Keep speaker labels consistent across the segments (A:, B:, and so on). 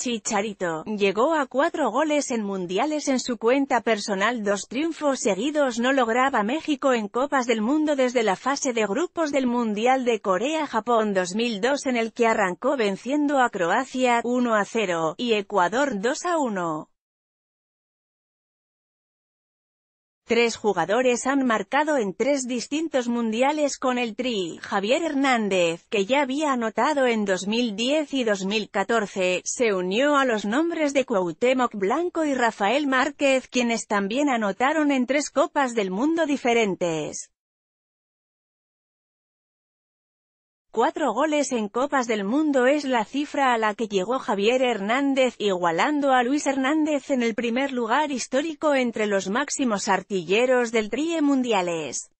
A: Chicharito, llegó a cuatro goles en mundiales en su cuenta personal dos triunfos seguidos no lograba México en Copas del Mundo desde la fase de grupos del Mundial de Corea-Japón 2002 en el que arrancó venciendo a Croacia 1 0 y Ecuador 2 a 1. Tres jugadores han marcado en tres distintos mundiales con el Tri, Javier Hernández, que ya había anotado en 2010 y 2014, se unió a los nombres de Cuauhtémoc Blanco y Rafael Márquez quienes también anotaron en tres Copas del Mundo diferentes. Cuatro goles en Copas del Mundo es la cifra a la que llegó Javier Hernández, igualando a Luis Hernández en el primer lugar histórico entre los máximos artilleros del Trie Mundiales.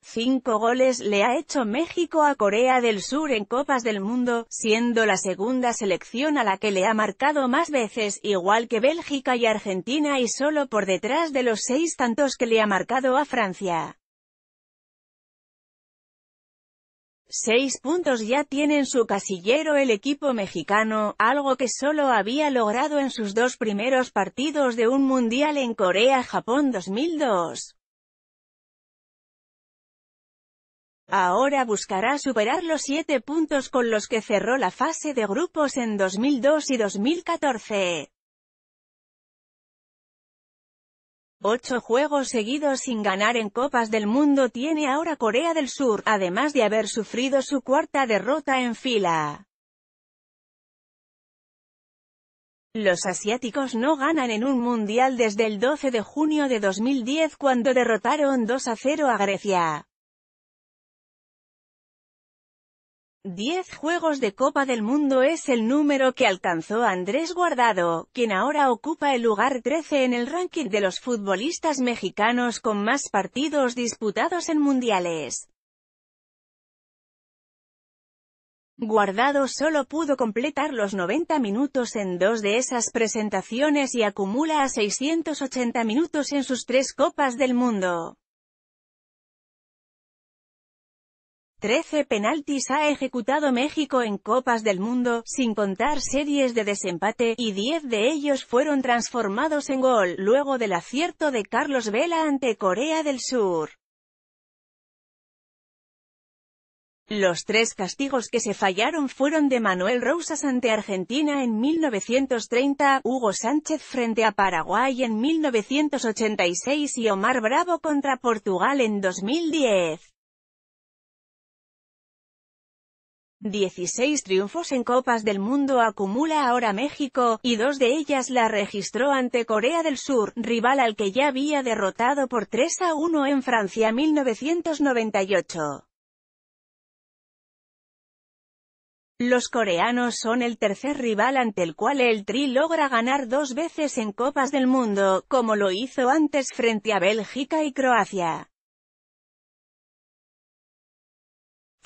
A: Cinco goles le ha hecho México a Corea del Sur en Copas del Mundo, siendo la segunda selección a la que le ha marcado más veces, igual que Bélgica y Argentina y solo por detrás de los seis tantos que le ha marcado a Francia. Seis puntos ya tienen su casillero el equipo mexicano, algo que solo había logrado en sus dos primeros partidos de un Mundial en Corea-Japón 2002. Ahora buscará superar los siete puntos con los que cerró la fase de grupos en 2002 y 2014. Ocho juegos seguidos sin ganar en Copas del Mundo tiene ahora Corea del Sur, además de haber sufrido su cuarta derrota en fila. Los asiáticos no ganan en un mundial desde el 12 de junio de 2010 cuando derrotaron 2 a 0 a Grecia. 10 Juegos de Copa del Mundo es el número que alcanzó Andrés Guardado, quien ahora ocupa el lugar 13 en el ranking de los futbolistas mexicanos con más partidos disputados en mundiales. Guardado solo pudo completar los 90 minutos en dos de esas presentaciones y acumula a 680 minutos en sus tres Copas del Mundo. Trece penaltis ha ejecutado México en Copas del Mundo, sin contar series de desempate, y 10 de ellos fueron transformados en gol, luego del acierto de Carlos Vela ante Corea del Sur. Los tres castigos que se fallaron fueron de Manuel Rosas ante Argentina en 1930, Hugo Sánchez frente a Paraguay en 1986 y Omar Bravo contra Portugal en 2010. 16 triunfos en Copas del Mundo acumula ahora México, y dos de ellas la registró ante Corea del Sur, rival al que ya había derrotado por 3 a 1 en Francia 1998. Los coreanos son el tercer rival ante el cual el Tri logra ganar dos veces en Copas del Mundo, como lo hizo antes frente a Bélgica y Croacia.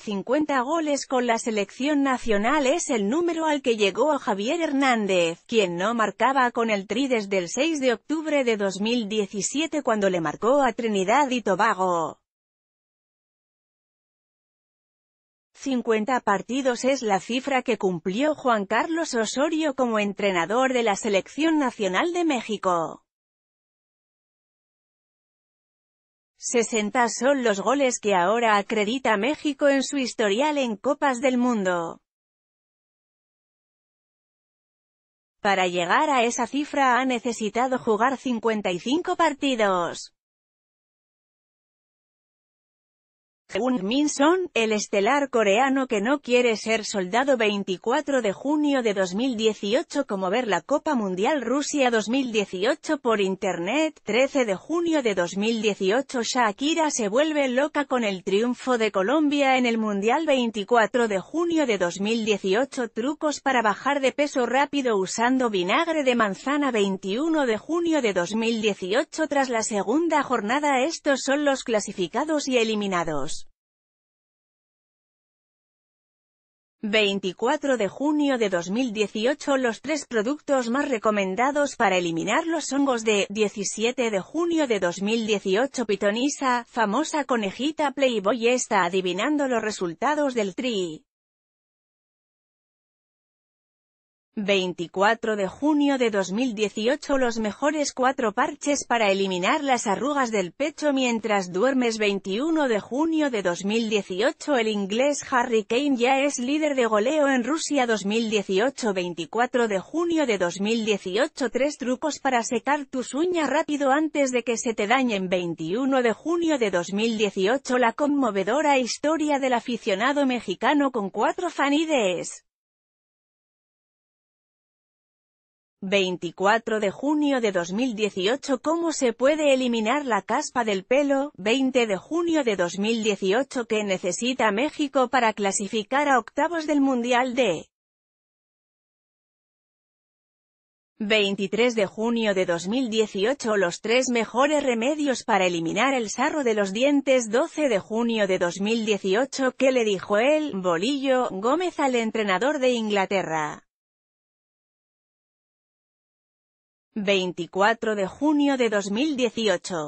A: 50 goles con la selección nacional es el número al que llegó Javier Hernández, quien no marcaba con el tri desde el 6 de octubre de 2017 cuando le marcó a Trinidad y Tobago. 50 partidos es la cifra que cumplió Juan Carlos Osorio como entrenador de la Selección Nacional de México. 60 son los goles que ahora acredita México en su historial en Copas del Mundo. Para llegar a esa cifra ha necesitado jugar 55 partidos. según Min-son, el estelar coreano que no quiere ser soldado 24 de junio de 2018 como ver la Copa Mundial Rusia 2018 por Internet 13 de junio de 2018 Shakira se vuelve loca con el triunfo de Colombia en el Mundial 24 de junio de 2018 Trucos para bajar de peso rápido usando vinagre de manzana 21 de junio de 2018 Tras la segunda jornada estos son los clasificados y eliminados. 24 de junio de 2018 Los tres productos más recomendados para eliminar los hongos de 17 de junio de 2018 Pitonisa, famosa conejita Playboy está adivinando los resultados del tri. 24 de junio de 2018 Los mejores cuatro parches para eliminar las arrugas del pecho mientras duermes 21 de junio de 2018 El inglés Harry Kane ya es líder de goleo en Rusia 2018 24 de junio de 2018 tres trucos para secar tus uñas rápido antes de que se te dañen 21 de junio de 2018 La conmovedora historia del aficionado mexicano con cuatro fanides 24 de junio de 2018 ¿Cómo se puede eliminar la caspa del pelo? 20 de junio de 2018 ¿Qué necesita México para clasificar a octavos del Mundial de 23 de junio de 2018 Los tres mejores remedios para eliminar el sarro de los dientes 12 de junio de 2018 ¿Qué le dijo el Bolillo, Gómez al entrenador de Inglaterra? 24 de junio de 2018.